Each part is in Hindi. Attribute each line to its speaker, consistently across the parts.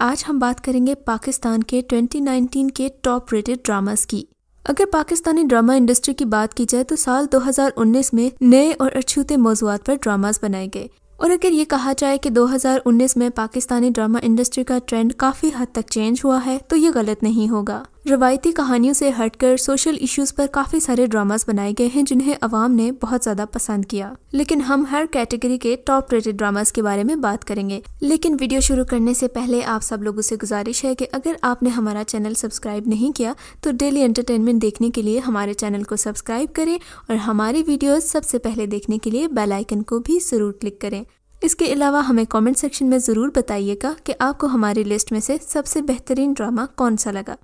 Speaker 1: आज हम बात करेंगे पाकिस्तान के 2019 के टॉप रेटेड ड्रामास की अगर पाकिस्तानी ड्रामा इंडस्ट्री की बात की जाए तो साल 2019 में नए और अछूते मौजूद पर ड्रामास बनाए गए और अगर ये कहा जाए कि 2019 में पाकिस्तानी ड्रामा इंडस्ट्री का ट्रेंड काफ़ी हद तक चेंज हुआ है तो ये गलत नहीं होगा रवायती कहानियों से हटकर सोशल इश्यूज पर काफ़ी सारे ड्रामास बनाए गए हैं जिन्हें अवाम ने बहुत ज़्यादा पसंद किया लेकिन हम हर कैटेगरी के टॉप रेटेड ड्रामास के बारे में बात करेंगे लेकिन वीडियो शुरू करने से पहले आप सब लोगों से गुजारिश है कि अगर आपने हमारा चैनल सब्सक्राइब नहीं किया तो डेली एंटरटेनमेंट देखने के लिए हमारे चैनल को सब्सक्राइब करें और हमारी वीडियोज़ सबसे पहले देखने के लिए बेलाइकन को भी ज़रूर क्लिक करें इसके अलावा हमें कमेंट सेक्शन में ज़रूर बताइएगा कि आपको हमारी लिस्ट में से सबसे बेहतरीन ड्रामा कौन सा लगा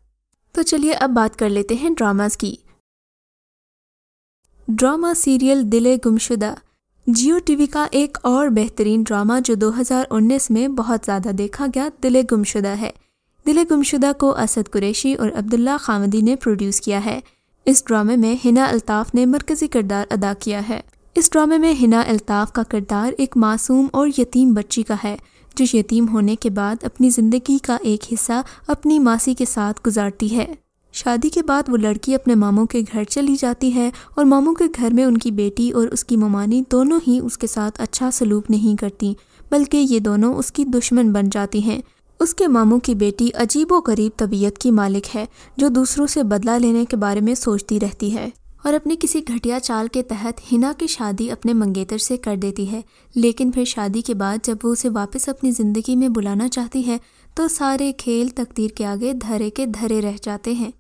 Speaker 1: तो चलिए अब बात कर लेते हैं ड्रामास की ड्रामा सीरियल दिले गुमशुदा जियो टीवी का एक और बेहतरीन ड्रामा जो 2019 में बहुत ज़्यादा देखा गया दिले गुमशुदा है दिले गुमशुदा को असद कुरैशी और अब्दुल्ला खामदी ने प्रोड्यूस किया है इस ड्रामे में हिना अल्ताफ़ ने मरकज़ी किरदार अदा किया है इस ड्रामे में हिना अल्ताफ़ का किरदार एक मासूम और यतीम बच्ची का है जो यतीम होने के बाद अपनी ज़िंदगी का एक हिस्सा अपनी मासी के साथ गुजारती है शादी के बाद वो लड़की अपने मामों के घर चली जाती है और मामों के घर में उनकी बेटी और उसकी ममानी दोनों ही उसके साथ अच्छा सलूक नहीं करती बल्कि ये दोनों उसकी दुश्मन बन जाती हैं उसके मामों की बेटी अजीबोगरीब तबीयत की मालिक है जो दूसरों से बदला लेने के बारे में सोचती रहती है और अपनी किसी घटिया चाल के तहत हिना की शादी अपने मंगेतर से कर देती है लेकिन फिर शादी के बाद जब वो उसे वापस अपनी ज़िंदगी में बुलाना चाहती है तो सारे खेल तकदीर के आगे धरे के धरे रह जाते हैं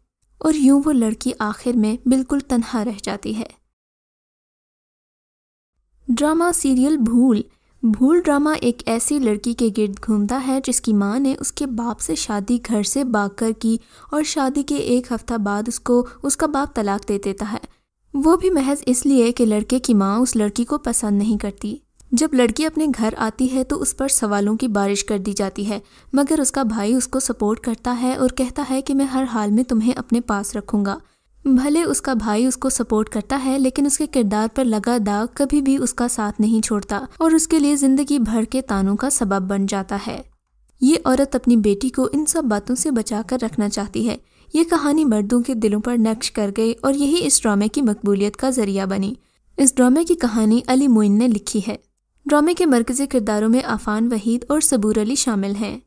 Speaker 1: और यूं वो लड़की आखिर में बिल्कुल तनहा रह जाती है ड्रामा सीरियल भूल भूल ड्रामा एक ऐसी लड़की के गिर्द घूमता है जिसकी माँ ने उसके बाप से शादी घर से कर की और शादी के एक हफ्ता बाद उसको उसका बाप तलाक दे देता है वो भी महज इसलिए कि लड़के की माँ उस लड़की को पसंद नहीं करती जब लड़की अपने घर आती है तो उस पर सवालों की बारिश कर दी जाती है मगर उसका भाई उसको सपोर्ट करता है और कहता है कि मैं हर हाल में तुम्हें अपने पास रखूँगा भले उसका भाई उसको सपोर्ट करता है लेकिन उसके किरदार पर लगा दाग कभी भी उसका साथ नहीं छोड़ता और उसके लिए जिंदगी भर के तानों का सबब बन जाता है ये औरत अपनी बेटी को इन सब बातों से बचा कर रखना चाहती है ये कहानी मर्दों के दिलों पर नक्श कर गई और यही इस ड्रामे की मकबूलियत का जरिया बनी इस ड्रामे की कहानी अली मोइन ने लिखी है ड्रामे के मरकजी किरदारों में आफान वहीद और सबूर अली शामिल हैं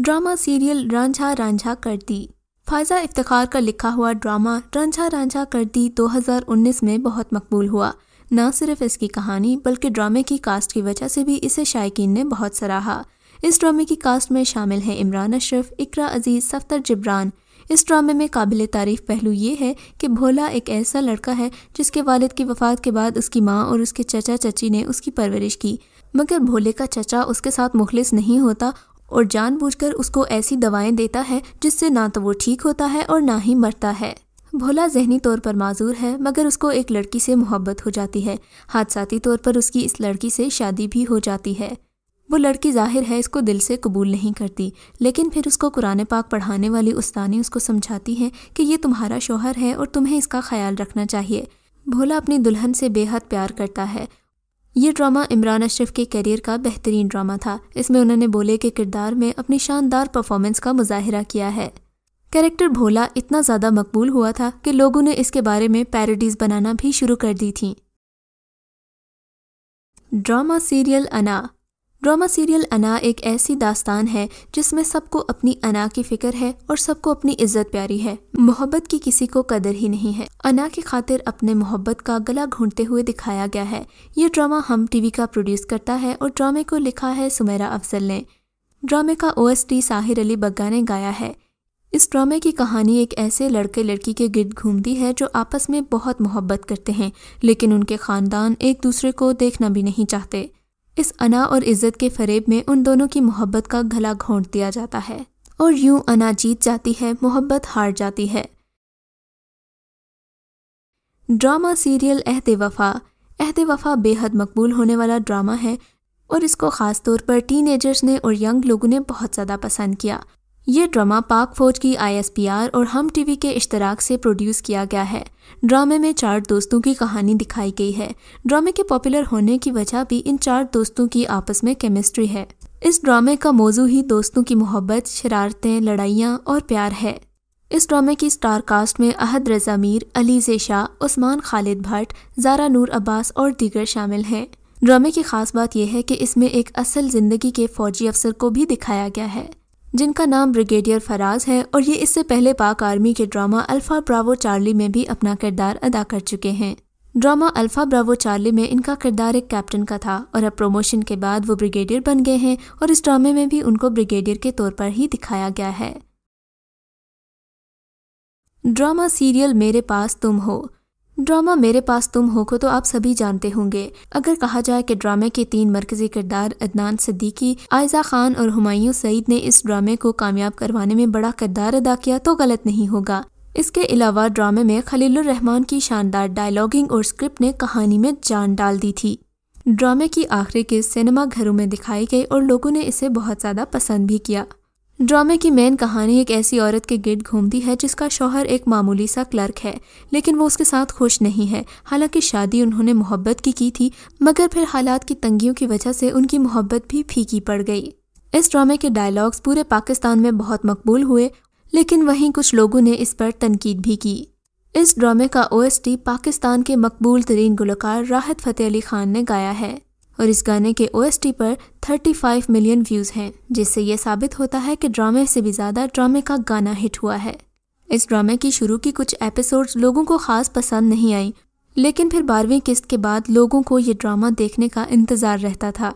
Speaker 1: ड्रामा सीरियल रांझा रांझा कर दी फायजा इफ्तार का लिखा हुआ ड्रामा रांझा रांझा कर दी 2019 में बहुत मकबूल हुआ न सिर्फ इसकी कहानी बल्कि ड्रामे की कास्ट की वजह से भी इसे शायकीन ने बहुत सराहा इस ड्रामे की कास्ट में शामिल हैं इमरान अशरफ इकरा अजीज़ सफ्तर जिब्रान इस ड्रामे में काबिल तारीफ पहलू ये है कि भोला एक ऐसा लड़का है जिसके वालिद की वफात के बाद उसकी माँ और उसके चचा चची ने उसकी परवरिश की मगर भोले का चचा उसके साथ मुखलिस नहीं होता और जानबूझकर उसको ऐसी दवाएं देता है जिससे ना तो वो ठीक होता है और ना ही मरता है भोला जहनी तौर पर माजूर है मगर उसको एक लड़की से मोहब्बत हो जाती है हादसाती तौर पर उसकी इस लड़की से शादी भी हो जाती है वो लड़की जाहिर है इसको दिल से कबूल नहीं करती लेकिन फिर उसको कुरान पाक पढ़ाने वाली उस्तानी उसको समझाती है कि ये तुम्हारा शोहर है और तुम्हें इसका ख्याल रखना चाहिए भोला अपनी दुल्हन से बेहद प्यार करता है ये ड्रामा इमरान अशरफ के करियर का बेहतरीन ड्रामा था इसमें उन्होंने बोले के किरदार में अपनी शानदार परफॉर्मेंस का मुजाहरा किया है कैरेक्टर भोला इतना ज़्यादा मकबूल हुआ था कि लोगों ने इसके बारे में पैरोडीज़ बनाना भी शुरू कर दी थी drama serial Anaa drama serial Anaa एक ऐसी दास्तान है जिसमें सबको अपनी अना की फिक्र है और सबको अपनी इज्जत प्यारी है मोहब्बत की किसी को कदर ही नहीं है अना की खातिर अपने मोहब्बत का गला घूंढते हुए दिखाया गया है ये ड्रामा हम टीवी का प्रोड्यूस करता है और ड्रामे को लिखा है सुमेरा अफजल ने ड्रामे का ओ साहिर अली बग्गा ने गाया है इस ड्रामे की कहानी एक ऐसे लड़के लड़की के गिर्द घूमती है जो आपस में बहुत मोहब्बत करते हैं लेकिन उनके खानदान एक दूसरे को देखना भी नहीं चाहते इस अना और इज्जत के फरेब में उन दोनों की मोहब्बत का गला घोंट दिया जाता है और यूं अना जीत जाती है मोहब्बत हार जाती है ड्रामा सीरियल अहद वफ़ा अहद वफ़ा बेहद मकबूल होने वाला ड्रामा है और इसको ख़ास तौर पर टीनेजर्स ने और यंग लोगों ने बहुत ज़्यादा पसंद किया ये ड्रामा पाक फौज की आईएसपीआर और हम टीवी के इश्तराक से प्रोड्यूस किया गया है ड्रामे में चार दोस्तों की कहानी दिखाई गई है ड्रामे के पॉपुलर होने की वजह भी इन चार दोस्तों की आपस में केमिस्ट्री है इस ड्रामे का मौजू ही दोस्तों की मोहब्बत शरारतें लड़ाइयाँ और प्यार है इस ड्रामे की स्टार कास्ट में अहद रजा मीर अलीजे शाह उस्मान खालिद भट्ट जारा नूर अब्बास और दीगर शामिल हैं ड्रामे की खास बात यह है कि इसमें एक असल जिंदगी के फौजी अफसर को भी दिखाया गया है जिनका नाम ब्रिगेडियर फराज है और ये इससे पहले पाक आर्मी के ड्रामा अल्फा ब्रावो चार्ली में भी अपना किरदार अदा कर चुके हैं ड्रामा अल्फा ब्रावो चार्ली में इनका किरदार एक कैप्टन का था और अब प्रमोशन के बाद वो ब्रिगेडियर बन गए हैं और इस ड्रामे में भी उनको ब्रिगेडियर के तौर पर ही दिखाया गया है ड्रामा सीरियल मेरे पास तुम हो ड्रामा मेरे पास तुम हो को तो आप सभी जानते होंगे अगर कहा जाए कि ड्रामे के तीन मरकजी किरदार अदनान सद्दीकी आयजा खान और हुमायूं सईद ने इस ड्रामे को कामयाब करवाने में बड़ा किरदार अदा किया तो गलत नहीं होगा इसके अलावा ड्रामे में रहमान की शानदार डायलॉगिंग और स्क्रिप्ट ने कहानी में जान डाल दी थी ड्रामे की आखिरी किस्त सिनेमा घरों में दिखाई गई और लोगों ने इसे बहुत ज़्यादा पसंद भी किया ड्रामे की मेन कहानी एक ऐसी औरत के गिर्द घूमती है जिसका शौहर एक मामूली सा क्लर्क है लेकिन वो उसके साथ खुश नहीं है हालांकि शादी उन्होंने मोहब्बत की की थी मगर फिर हालात की तंगियों की वजह से उनकी मोहब्बत भी फीकी पड़ गई इस ड्रामे के डायलॉग्स पूरे पाकिस्तान में बहुत मकबूल हुए लेकिन वहीं कुछ लोगों ने इस पर तनकीद भी की इस ड्रामे का ओएसटी पाकिस्तान के मकबूल तरीन गुलकार राहत फ़तेह अली खान ने गाया है और इस गाने के टी पर थर्टी फाइव मिलियन व्यूज़ हैं जिससे यह साबित होता है कि ड्रामे से भी ज़्यादा ड्रामे का गाना हिट हुआ है इस ड्रामे की शुरू की कुछ एपिसोड लोगों को खास पसंद नहीं आई लेकिन फिर बारहवीं किस्त के बाद लोगों को ये ड्रामा देखने का इंतज़ार रहता था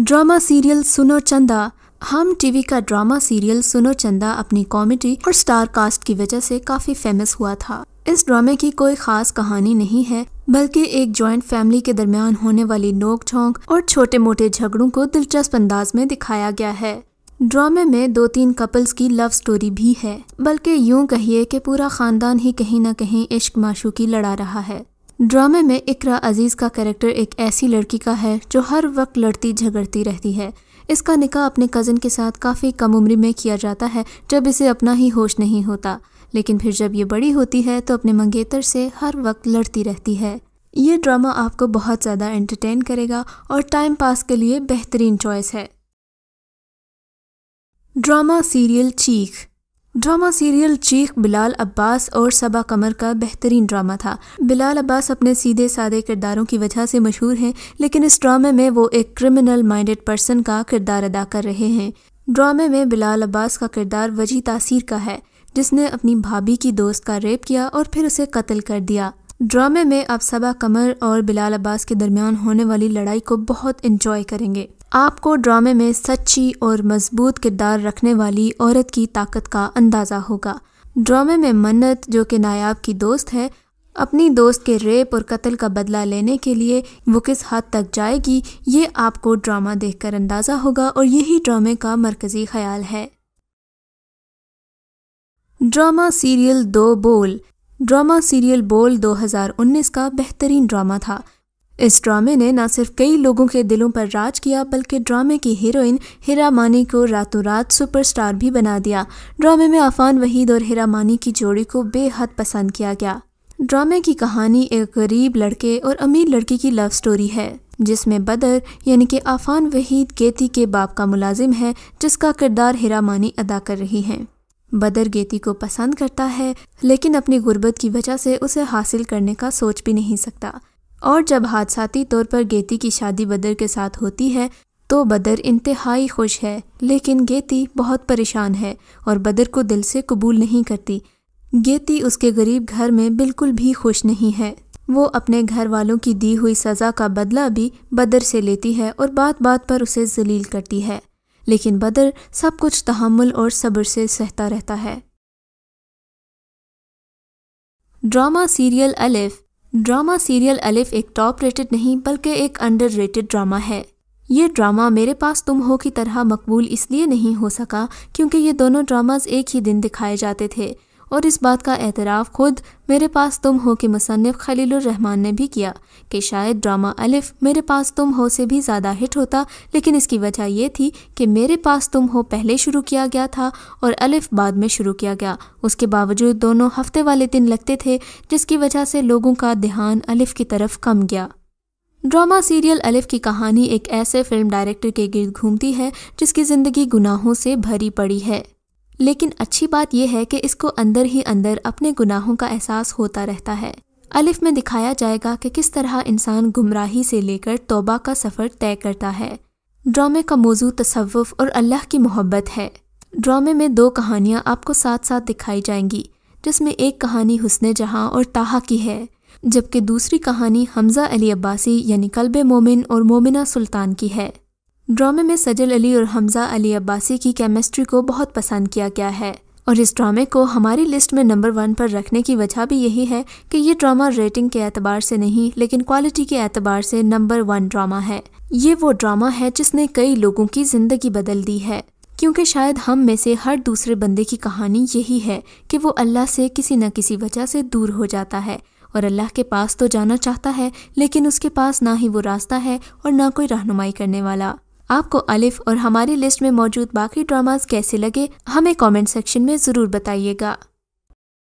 Speaker 1: ड्रामा सीरियल सुनो चंदा हम टीवी का ड्रामा सीरियल सुनो चंदा अपनी कॉमेडी और स्टार कास्ट की वजह से काफी फेमस हुआ था इस ड्रामे की कोई खास कहानी नहीं है बल्कि एक जॉइंट फैमिली के दरमियान होने वाली नोक झोंक और छोटे मोटे झगड़ों को दिलचस्प अंदाज में दिखाया गया है ड्रामे में दो तीन कपल्स की लव स्टोरी भी है बल्कि यूं कहिए कि पूरा खानदान ही कहीं ना कहीं इश्क माशू की लड़ा रहा है ड्रामे में इकरा अजीज का कैरेक्टर एक ऐसी लड़की का है जो हर वक्त लड़ती झगड़ती रहती है इसका निकाह अपने कज़न के साथ काफ़ी कम उम्र में किया जाता है जब इसे अपना ही होश नहीं होता लेकिन फिर जब ये बड़ी होती है तो अपने मंगेतर से हर वक्त लड़ती रहती है ये ड्रामा आपको बहुत ज़्यादा एंटरटेन करेगा और टाइम पास के लिए बेहतरीन चॉइस है drama serial Cheekh drama serial Cheekh Bilal Abbas और सबा कमर का बेहतरीन ड्रामा था बिलाल अब्बास अपने सीधे सादे किरदारों की वजह से मशहूर हैं लेकिन इस ड्रामे में वो एक क्रिमिनल माइंडेड पर्सन का किरदार अदा कर रहे हैं ड्रामे में बिलाल अब्बास का किरदार वजी तासीर का है जिसने अपनी भाभी की दोस्त का रेप किया और फिर उसे कत्ल कर दिया ड्रामे में आप सबा कमर और बिलाल अब्बास के दरमियान होने वाली लड़ाई को बहुत इंजॉय करेंगे आपको ड्रामे में सच्ची और मजबूत किरदार रखने वाली औरत की ताकत का अंदाज़ा होगा ड्रामे में मन्नत जो कि नायाब की दोस्त है अपनी दोस्त के रेप और कत्ल का बदला लेने के लिए वो किस हद तक जाएगी ये आपको ड्रामा देखकर अंदाज़ा होगा और यही ड्रामे का मरकज़ी ख्याल है ड्रामा सीरियल दो बोल ड्रामा सीरियल बोल 2019 का बेहतरीन ड्रामा था इस ड्रामे ने न सिर्फ कई लोगों के दिलों पर राज किया बल्कि ड्रामे की हीरोइन हिरा मानी को रातों रात सुपरस्टार भी बना दिया ड्रामे में आफान वहीद और हिरा मानी की जोड़ी को बेहद पसंद किया गया ड्रामे की कहानी एक गरीब लड़के और अमीर लड़की की लव स्टोरी है जिसमें बदर यानी कि आफान वहीद गेती के बाप का मुलाजिम है जिसका किरदार हिरा मानी अदा कर रही है बदर गेती को पसंद करता है लेकिन अपनी गुर्बत की वजह से उसे हासिल करने का सोच भी नहीं सकता और जब हादसाती तौर पर गेती की शादी बदर के साथ होती है तो बदर इंतहाई खुश है लेकिन गेती बहुत परेशान है और बदर को दिल से कबूल नहीं करती गेती उसके गरीब घर में बिल्कुल भी खुश नहीं है वो अपने घर वालों की दी हुई सज़ा का बदला भी बदर से लेती है और बात बात पर उसे जलील करती है लेकिन बदर सब कुछ तहमुल और सब्र से सहता रहता है drama serial Alif drama serial Alif एक टॉप रेटेड नहीं बल्कि एक अंडर रेटेड ड्रामा है ये ड्रामा मेरे पास तुम हो की तरह मकबूल इसलिए नहीं हो सका क्योंकि ये दोनों ड्रामाज एक ही दिन दिखाए जाते थे और इस बात का एतराफ़ खुद मेरे पास तुम हो के मुसनफ़ खलीलरहमान ने भी किया कि शायद ड्रामा अलिफ मेरे पास तुम हो से भी ज़्यादा हिट होता लेकिन इसकी वजह यह थी कि मेरे पास तुम हो पहले शुरू किया गया था और अलिफ बाद में शुरू किया गया उसके बावजूद दोनों हफ्ते वाले दिन लगते थे जिसकी वजह से लोगों का ध्यान अलिफ की तरफ कम गया ड्रामा सीरियल अलिफ की कहानी एक ऐसे फिल्म डायरेक्टर के गिर्द घूमती है जिसकी ज़िंदगी गुनाहों से भरी पड़ी है लेकिन अच्छी बात यह है कि इसको अंदर ही अंदर अपने गुनाहों का एहसास होता रहता है अलिफ में दिखाया जाएगा कि किस तरह इंसान गुमराही से लेकर तोबा का सफ़र तय करता है ड्रामे का मौजू तसव्वुफ और अल्लाह की मोहब्बत है ड्रामे में दो कहानियाँ आपको साथ साथ दिखाई जाएंगी जिसमें एक कहानी हुसन जहाँ और ताहा की है जबकि दूसरी कहानी हमज़ा अली अब्बासी यानी कल्ब मोमिन और मोमिना सुल्तान की है ड्रामे में सजल अली और हमजा अली अब्बासी की केमिस्ट्री को बहुत पसंद किया गया है और इस ड्रामे को हमारी लिस्ट में नंबर वन पर रखने की वजह भी यही है कि ये ड्रामा रेटिंग के एतबार से नहीं लेकिन क्वालिटी के एतबार से नंबर वन ड्रामा है ये वो ड्रामा है जिसने कई लोगों की जिंदगी बदल दी है क्योंकि शायद हम में से हर दूसरे बंदे की कहानी यही है कि वो अल्लाह से किसी न किसी वजह से दूर हो जाता है और अल्लाह के पास तो जाना चाहता है लेकिन उसके पास ना ही वो रास्ता है और ना कोई रहनुमाई करने वाला आपको अलिफ और हमारी लिस्ट में मौजूद बाकी ड्रामाज कैसे लगे हमें कमेंट सेक्शन में ज़रूर बताइएगा